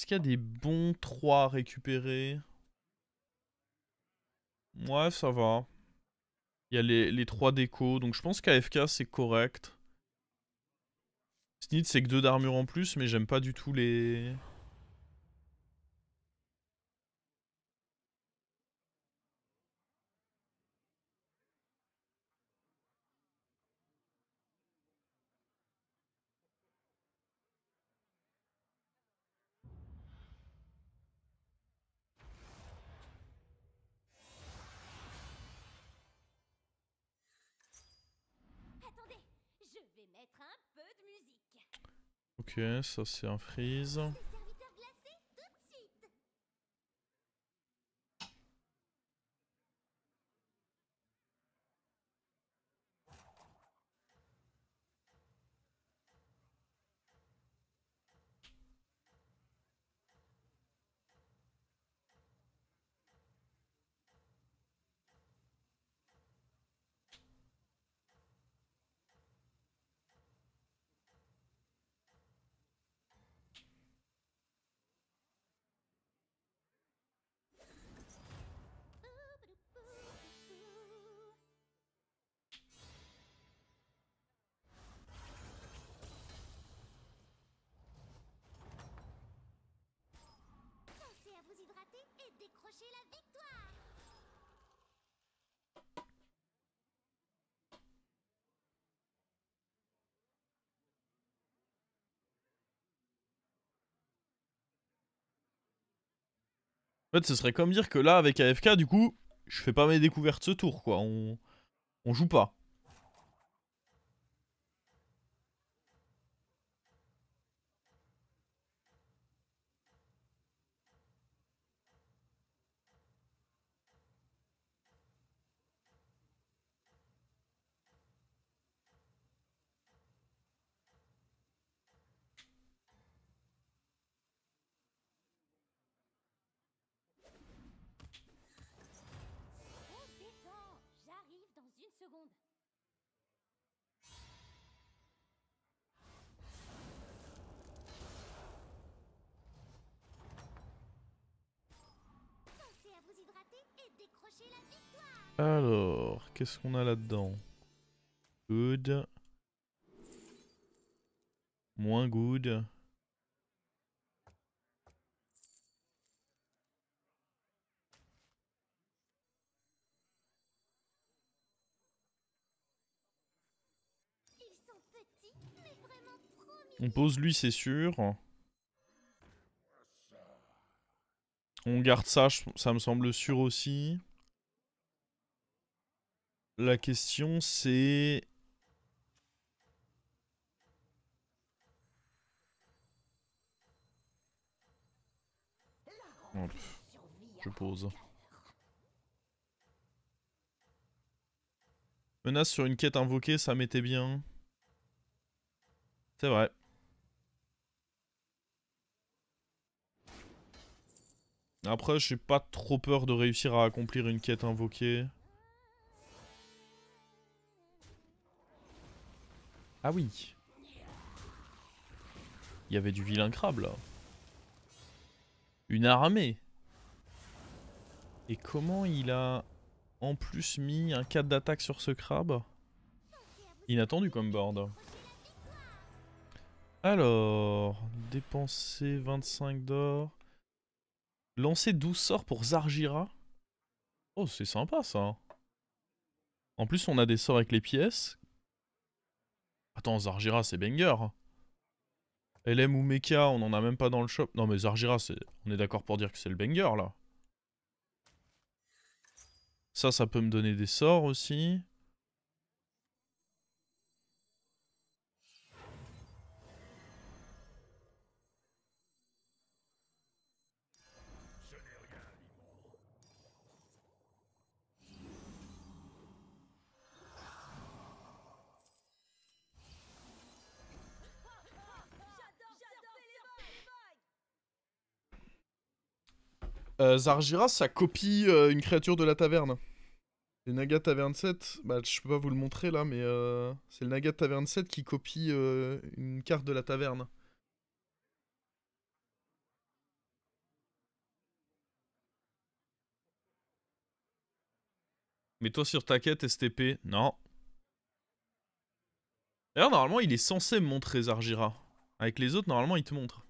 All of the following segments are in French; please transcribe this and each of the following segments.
Est-ce qu'il y a des bons 3 à récupérer Ouais, ça va. Il y a les, les 3 déco, donc je pense qu'AFK c'est correct. Snid c'est que 2 d'armure en plus, mais j'aime pas du tout les... ça c'est un freeze. En fait, ce serait comme dire que là, avec AFK, du coup, je fais pas mes découvertes ce tour, quoi. On, on joue pas. Alors, qu'est-ce qu'on a là-dedans Good. Moins good. On pose lui, c'est sûr. On garde ça, ça me semble sûr aussi. La question c'est... je pose. Menace sur une quête invoquée, ça m'était bien. C'est vrai. Après, j'ai pas trop peur de réussir à accomplir une quête invoquée. Ah oui. Il y avait du vilain crabe là. Une armée. Et comment il a en plus mis un 4 d'attaque sur ce crabe Inattendu comme board. Alors, dépenser 25 d'or. Lancer 12 sorts pour Zargira. Oh, c'est sympa ça. En plus, on a des sorts avec les pièces Attends, Zargira, c'est banger. Hein. LM ou Mecha, on en a même pas dans le shop. Non mais Zargira, c'est on est d'accord pour dire que c'est le banger là. Ça, ça peut me donner des sorts aussi. Euh, Zargira, ça copie euh, une créature de la taverne. le Naga Taverne 7, bah, je peux pas vous le montrer là, mais euh, c'est le Naga Taverne 7 qui copie une carte de la taverne. Mets-toi sur ta quête STP. Non. D'ailleurs, normalement, il est censé me montrer Zargira. Avec les autres, normalement, il te montre.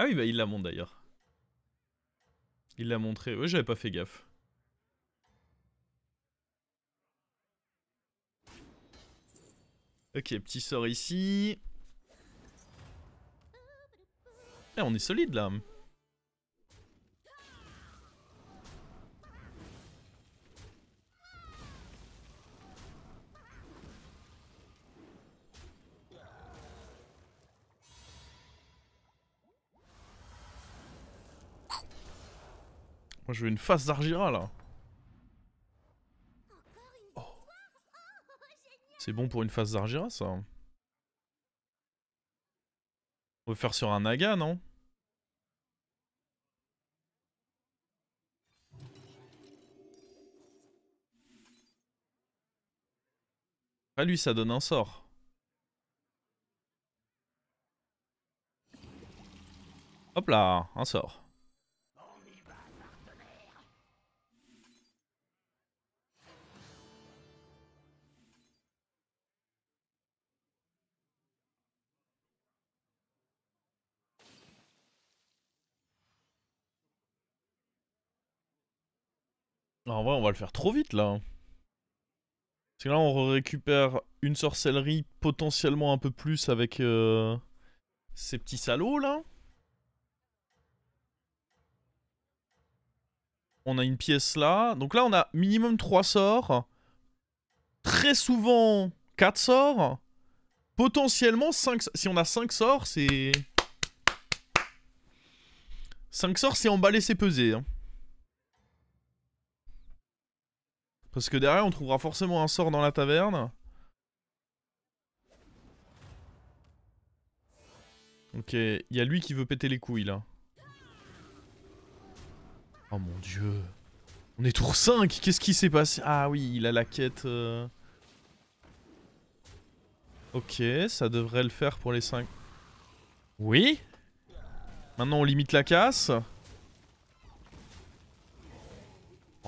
Ah oui, bah il la montré d'ailleurs. Il l'a montré. Ouais, j'avais pas fait gaffe. Ok, petit sort ici. Eh, on est solide là. Moi je veux une face d'Argira là. Oh. C'est bon pour une face d'Argira ça. On faire sur un Naga non Ah lui ça donne un sort. Hop là, un sort. En vrai, on va le faire trop vite, là. Parce que là, on récupère une sorcellerie potentiellement un peu plus avec euh, ces petits salauds, là. On a une pièce là. Donc là, on a minimum 3 sorts. Très souvent, 4 sorts. Potentiellement, 5... Si on a 5 sorts, c'est... 5 sorts, c'est emballé c'est peser. Hein. Parce que derrière, on trouvera forcément un sort dans la taverne. Ok, il y a lui qui veut péter les couilles, là. Oh mon dieu. On est tour 5 Qu'est-ce qui s'est passé Ah oui, il a la quête... Euh. Ok, ça devrait le faire pour les 5. Oui Maintenant, on limite la casse.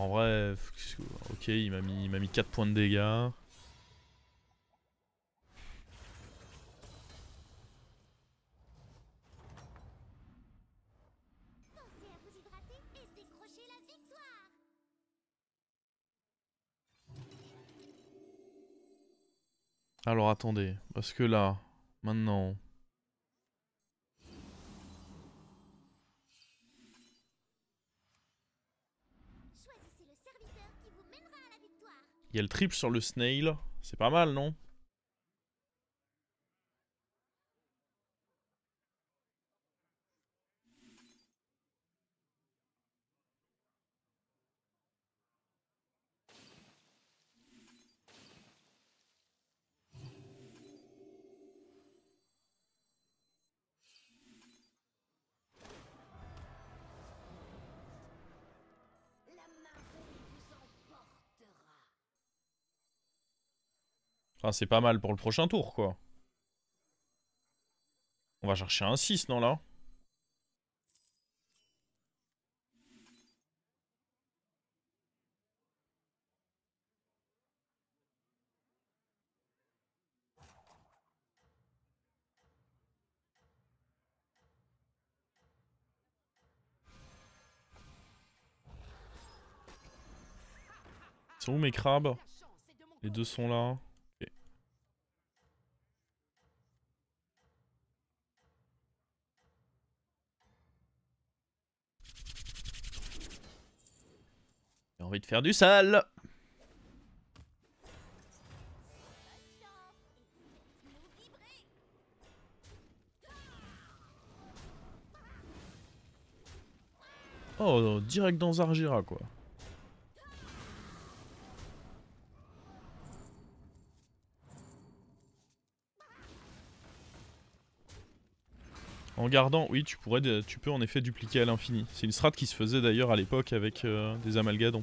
En vrai, ok, il m'a mis, il mis 4 points de dégâts. Alors attendez, parce que là, maintenant, Il y a le triple sur le snail. C'est pas mal, non c'est pas mal pour le prochain tour, quoi. On va chercher un 6, non, là sont où mes crabes Les deux sont là. envie de faire du sale Oh, direct dans Zargira, quoi. En gardant, oui, tu, pourrais, tu peux en effet dupliquer à l'infini. C'est une strat qui se faisait d'ailleurs à l'époque avec euh, des amalgadons.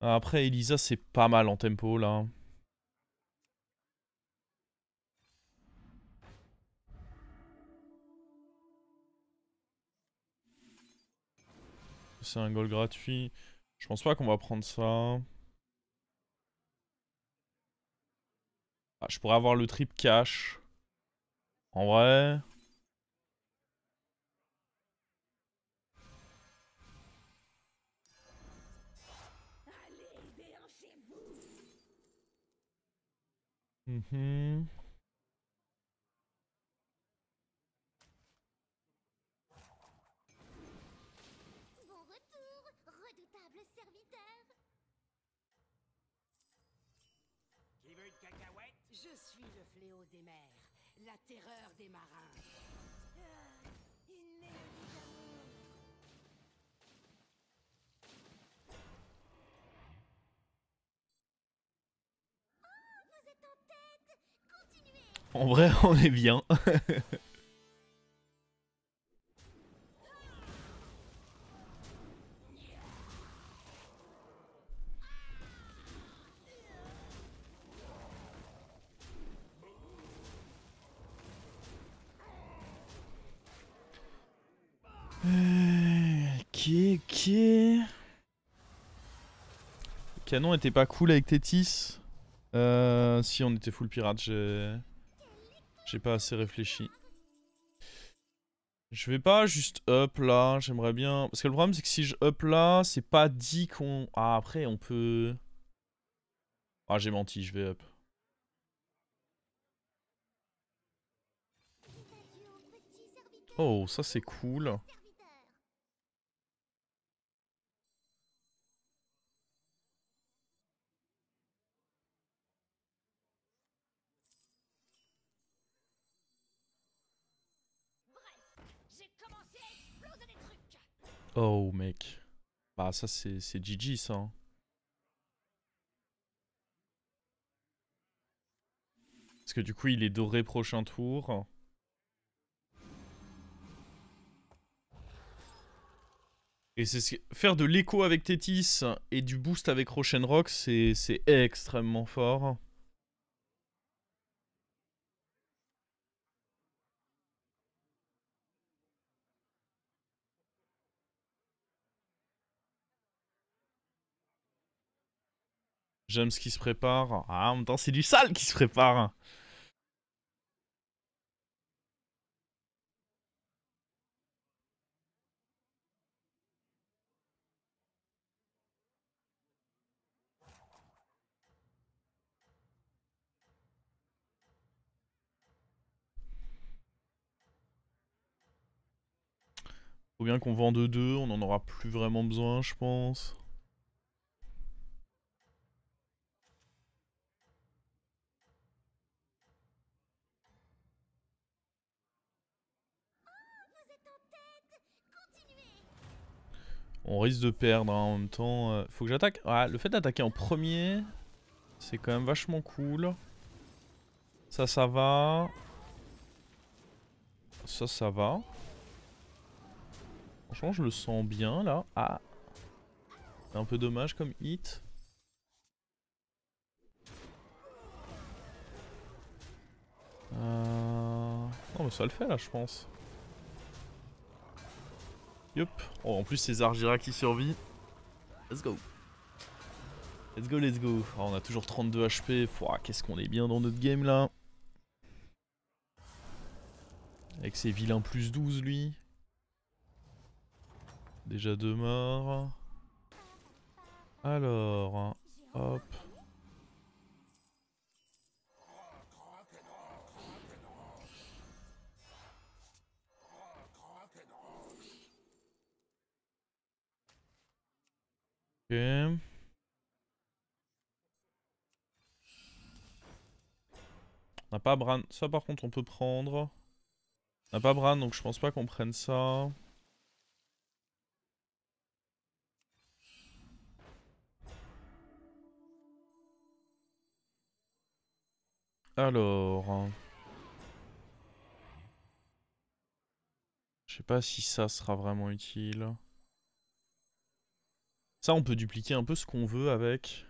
Après, Elisa, c'est pas mal en tempo, là. C'est un goal gratuit. Je pense pas qu'on va prendre ça. Ah, je pourrais avoir le trip cash. En vrai... Bon mm-hmm. retour, redoutable serviteur. Qui cacahuète Je suis le fléau des mers, la terreur des marins. En vrai, on est bien. Euh, qui Le Canon n'était pas cool avec Tétis. Euh, si on était full pirate, j'ai... J'ai pas assez réfléchi. Je vais pas juste up là, j'aimerais bien... Parce que le problème c'est que si je up là, c'est pas dit qu'on... Ah après on peut... Ah j'ai menti, je vais up. Oh ça c'est cool. Oh, mec. Bah, ça, c'est GG, ça. Hein. Parce que du coup, il est doré prochain tour. Et c'est faire de l'écho avec Tétis et du boost avec Rock, c'est extrêmement fort. j'aime ce qui se prépare. Ah, en même temps, c'est du sale qui se prépare. Faut bien qu'on vende deux, on en aura plus vraiment besoin, je pense. On risque de perdre hein, en même temps. Euh, faut que j'attaque. Ah, le fait d'attaquer en premier, c'est quand même vachement cool. Ça, ça va. Ça, ça va. Franchement, je le sens bien là. Ah. C'est un peu dommage comme hit. Euh, non, mais ça le fait là, je pense. Yup, oh, en plus, c'est Zargira qui survit. Let's go. Let's go, let's go. Ah, on a toujours 32 HP. Qu'est-ce qu'on est bien dans notre game là. Avec ses vilains plus 12 lui. Déjà deux morts. Alors, hein, hop. On n'a pas Bran. Ça par contre on peut prendre. On n'a pas Bran donc je pense pas qu'on prenne ça. Alors... Je sais pas si ça sera vraiment utile. Ça, on peut dupliquer un peu ce qu'on veut avec.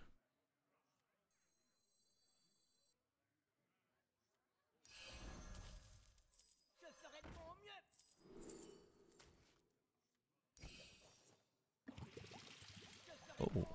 Oh. oh.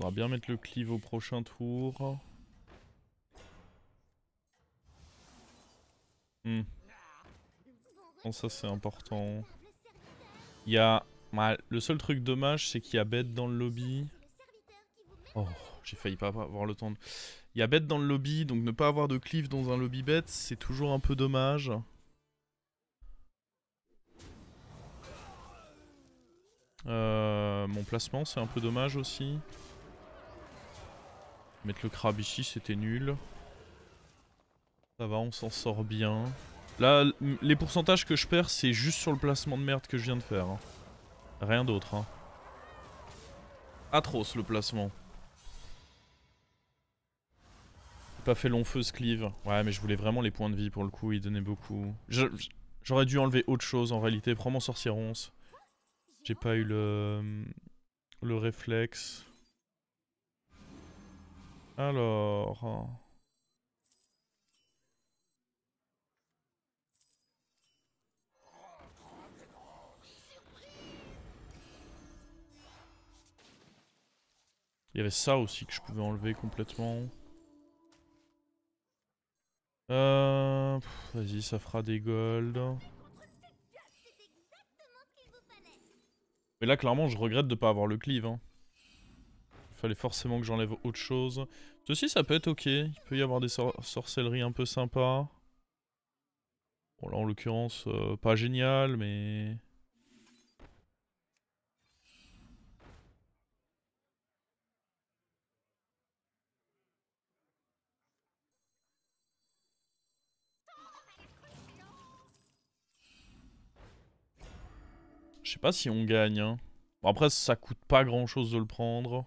Faudra bien mettre le cleave au prochain tour. Bon, hmm. oh, ça c'est important. Il y a... Bah, le seul truc dommage c'est qu'il y a bête dans le lobby. Oh, j'ai failli pas avoir le temps de... Il y a bête dans le lobby, donc ne pas avoir de cleave dans un lobby bête, c'est toujours un peu dommage. Euh, mon placement, c'est un peu dommage aussi. Mettre le crabe ici, c'était nul. Ça va, on s'en sort bien. Là, les pourcentages que je perds, c'est juste sur le placement de merde que je viens de faire. Hein. Rien d'autre. Hein. Atroce le placement. J'ai pas fait long feu ce cleave. Ouais, mais je voulais vraiment les points de vie pour le coup, il donnait beaucoup. J'aurais dû enlever autre chose en réalité. Prends mon sorcier ronce. J'ai pas eu le, le réflexe. Alors... Il y avait ça aussi que je pouvais enlever complètement. Euh, vas-y, ça fera des gold. Mais là, clairement, je regrette de pas avoir le cleave. Hein. Il fallait forcément que j'enlève autre chose. Ceci, ça peut être ok. Il peut y avoir des sorcelleries un peu sympas. Bon, là, en l'occurrence, euh, pas génial, mais... Je sais pas si on gagne. Hein. après, ça coûte pas grand-chose de le prendre.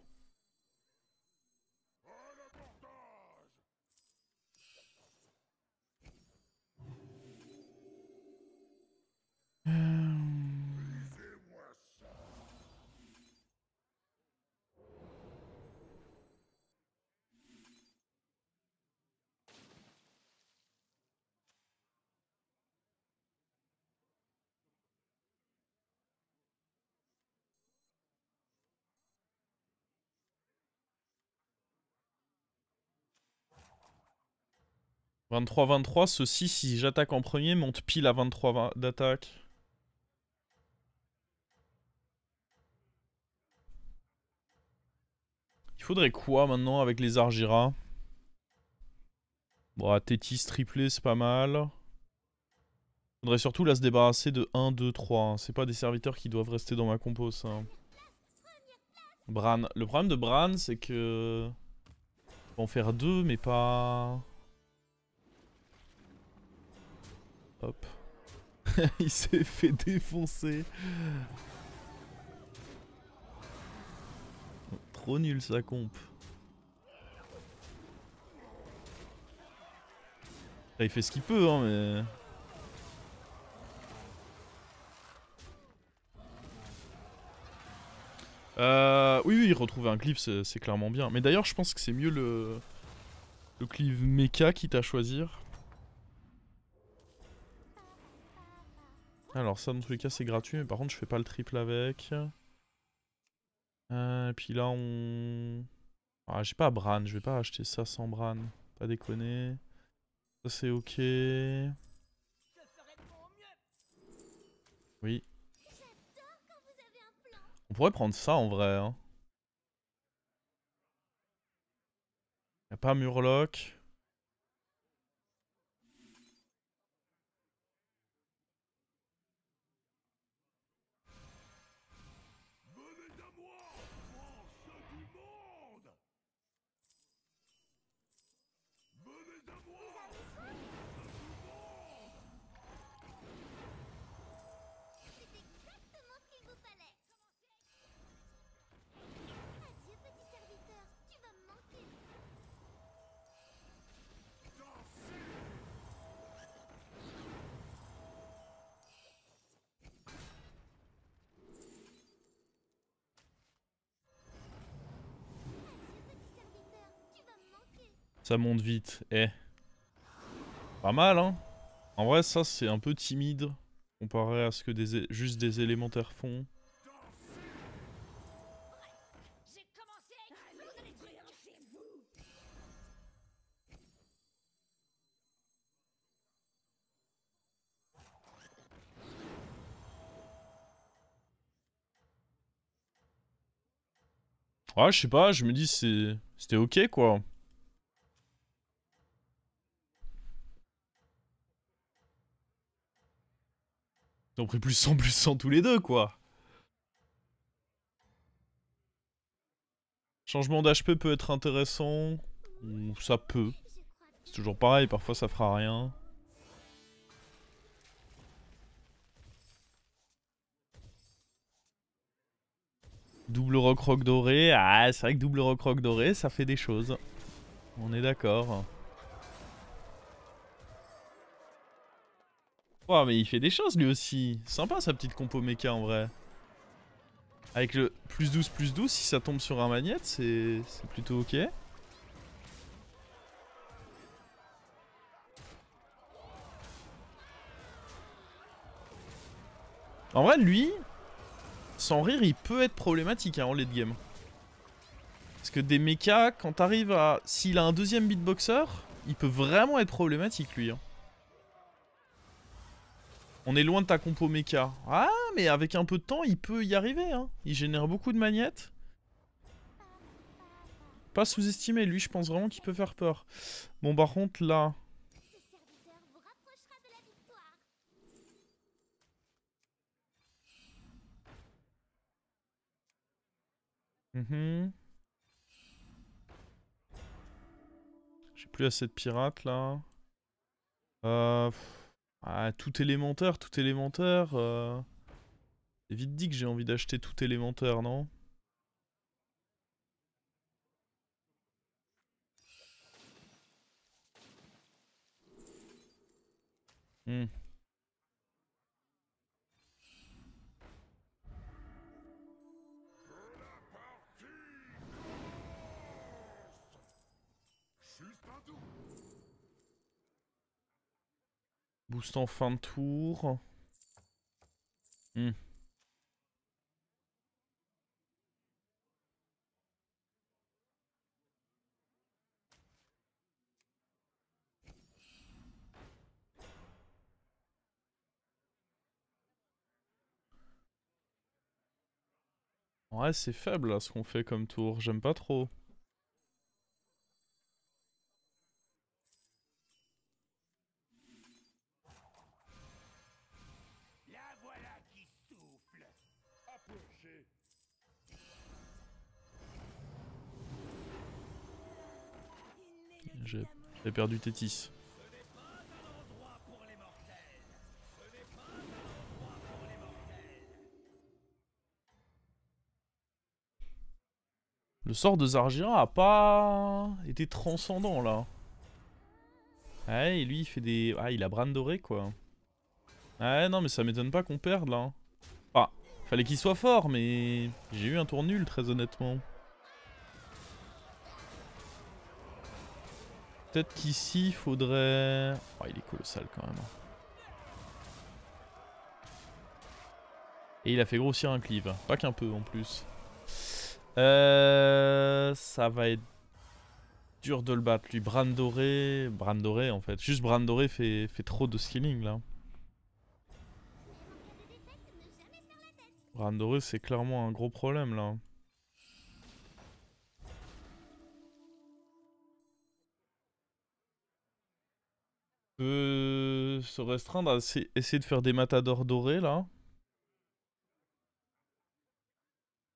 23-23, ceci, si j'attaque en premier, monte pile à 23 d'attaque. Il faudrait quoi maintenant avec les Argira Bon, Tétis triplé, c'est pas mal. Il Faudrait surtout là se débarrasser de 1, 2, 3. C'est pas des serviteurs qui doivent rester dans ma compo, ça. Hein. Bran. Le problème de Bran, c'est que... On va en faire deux, mais pas... Hop. Il s'est fait défoncer. Trop nul sa comp. il fait ce qu'il peut, hein, mais... Euh, oui, oui, retrouver un Clive c'est clairement bien. Mais d'ailleurs, je pense que c'est mieux le, le mecha Mecha quitte à choisir. Alors ça, dans tous les cas, c'est gratuit, mais par contre, je fais pas le triple avec. Euh, et puis là, on... Ah, j'ai pas Bran, je vais pas acheter ça sans Bran. Pas déconner. Ça, c'est ok. Oui. On pourrait prendre ça, en vrai. Hein. pas Murloc. Ça monte vite, eh. Pas mal, hein En vrai, ça, c'est un peu timide, comparé à ce que des juste des élémentaires font. Ah, je sais pas, je me dis c'était ok quoi. Ils ont pris plus 100, plus 100 tous les deux, quoi. Changement d'HP peut être intéressant. Ça peut. C'est toujours pareil, parfois ça fera rien. Double rock rock doré. Ah, c'est vrai que double rock rock doré, ça fait des choses. On est d'accord. Oh, mais il fait des choses lui aussi. Sympa sa petite compo mecha en vrai. Avec le plus 12, plus 12, si ça tombe sur un magnète c'est plutôt ok. En vrai, lui, sans rire, il peut être problématique hein, en late game. Parce que des mechas, quand t'arrives à... S'il a un deuxième beatboxer, il peut vraiment être problématique, lui. Hein. On est loin de ta compo mecha. Ah, mais avec un peu de temps, il peut y arriver. Hein. Il génère beaucoup de manettes. Pas sous-estimé, lui, je pense vraiment qu'il peut faire peur. Bon, par contre, là... Mhm. J'ai plus assez de pirates, là. Euh... Ah, tout élémentaire, tout élémentaire. Euh. C'est vite dit que j'ai envie d'acheter tout élémentaire, non Hmm. Juste un Boost en fin de tour. Hmm. Ouais, c'est faible ce qu'on fait comme tour, j'aime pas trop. perdu Tétis. Le sort de Zargira a pas été transcendant là. et ah lui il fait des... Ah il a Bran doré quoi. Ah non mais ça m'étonne pas qu'on perde là. Ah, fallait qu'il soit fort mais j'ai eu un tour nul très honnêtement. Peut-être qu'ici, il faudrait... Oh, il est colossal quand même. Et il a fait grossir un cleave. Pas qu'un peu en plus. Euh, ça va être dur de le battre lui. Brandoré... Brandoré en fait. Juste Brandoré fait, fait trop de skilling là. Brandoré c'est clairement un gros problème là. peut se restreindre à essayer de faire des matadors dorés, là.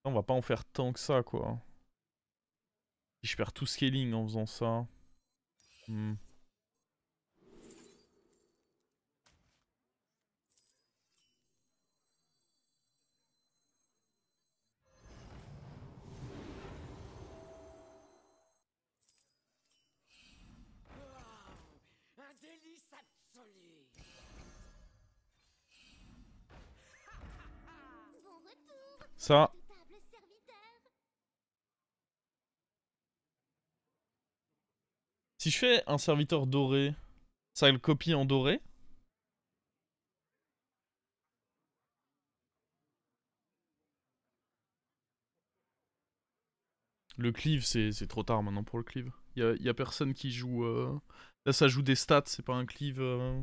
On va pas en faire tant que ça, quoi. Si je perds tout scaling en faisant ça... Hmm. Si je fais un serviteur doré, ça le copie en doré Le cleave, c'est trop tard maintenant pour le cleave. Il y a, personne qui joue... Euh, là, ça joue des stats, c'est pas un cleave... Euh.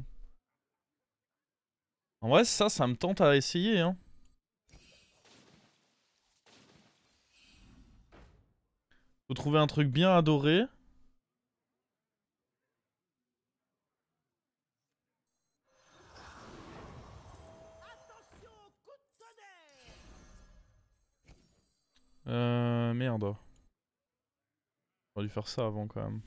En vrai, ça, ça me tente à essayer. Hein. trouver un truc bien adoré. Euh, merde. J'aurais dû faire ça avant quand même.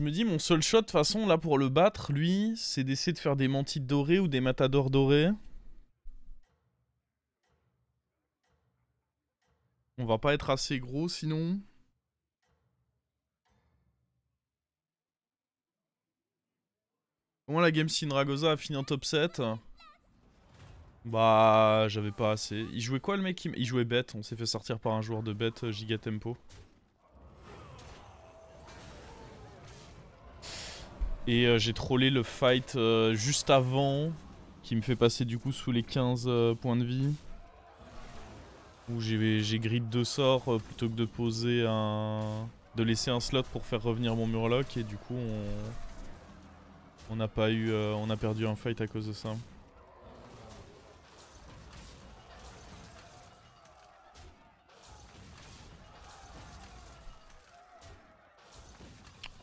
je me dis, mon seul shot, de toute façon, là, pour le battre, lui, c'est d'essayer de faire des mantides dorées ou des matadors dorés. On va pas être assez gros, sinon. Comment la game Sin a fini en top 7 Bah, j'avais pas assez. Il jouait quoi, le mec Il jouait bête. On s'est fait sortir par un joueur de bête euh, giga tempo. Et euh, j'ai trollé le fight euh, juste avant, qui me fait passer du coup sous les 15 euh, points de vie. Où j'ai grid deux sorts plutôt que de poser un... de laisser un slot pour faire revenir mon murloc et du coup on... n'a pas eu... on a perdu un fight à cause de ça.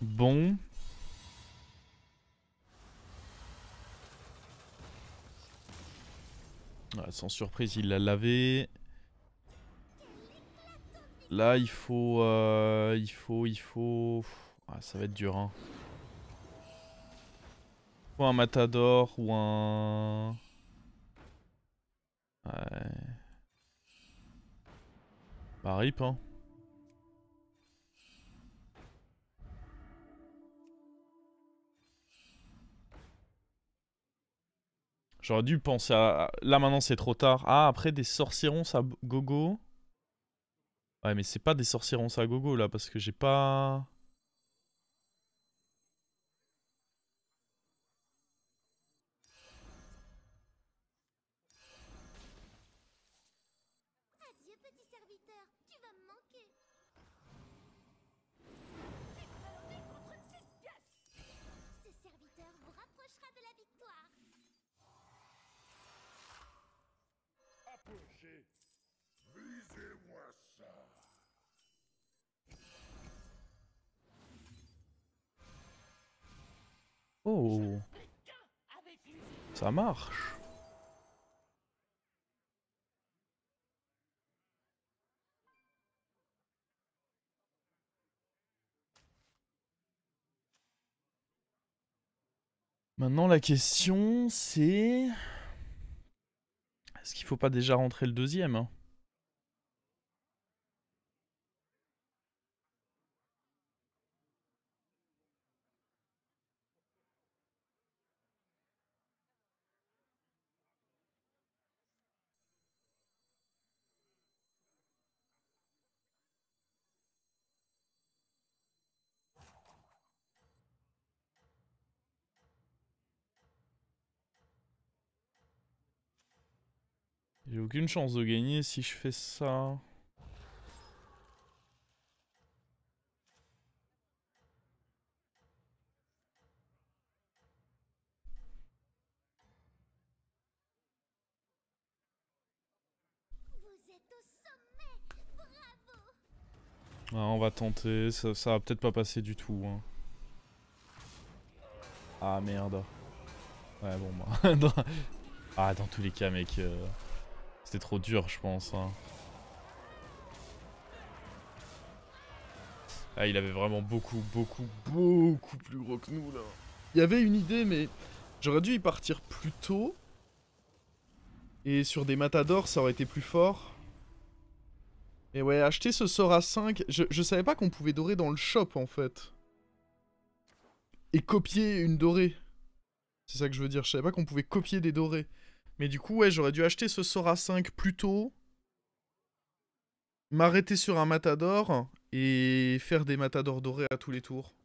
Bon. sans surprise, il l'a lavé. Là, il faut... Euh, il faut... Il faut... Ah, ça va être dur, hein. faut un matador, ou un... Ouais... Bah, rip, hein. J'aurais dû penser à... Là, maintenant, c'est trop tard. Ah, après, des sorciérons à gogo. Ouais, mais c'est pas des sorciérons à gogo, là, parce que j'ai pas... Oh Ça marche Maintenant la question c'est... Est-ce qu'il faut pas déjà rentrer le deuxième hein aucune chance de gagner si je fais ça. Ah, on va tenter, ça, ça va peut-être pas passer du tout. Hein. Ah merde. Ouais bon moi. ah dans tous les cas mec. Euh, c'était trop dur, je pense. Hein. Ah, il avait vraiment beaucoup, beaucoup, beaucoup plus gros que nous, là. Il y avait une idée, mais j'aurais dû y partir plus tôt. Et sur des matadors, ça aurait été plus fort. Et ouais, acheter ce sort à 5, je, je savais pas qu'on pouvait dorer dans le shop, en fait. Et copier une dorée. C'est ça que je veux dire, je savais pas qu'on pouvait copier des dorées. Mais du coup, ouais, j'aurais dû acheter ce Sora 5 plus tôt, m'arrêter sur un Matador et faire des Matadors dorés à tous les tours.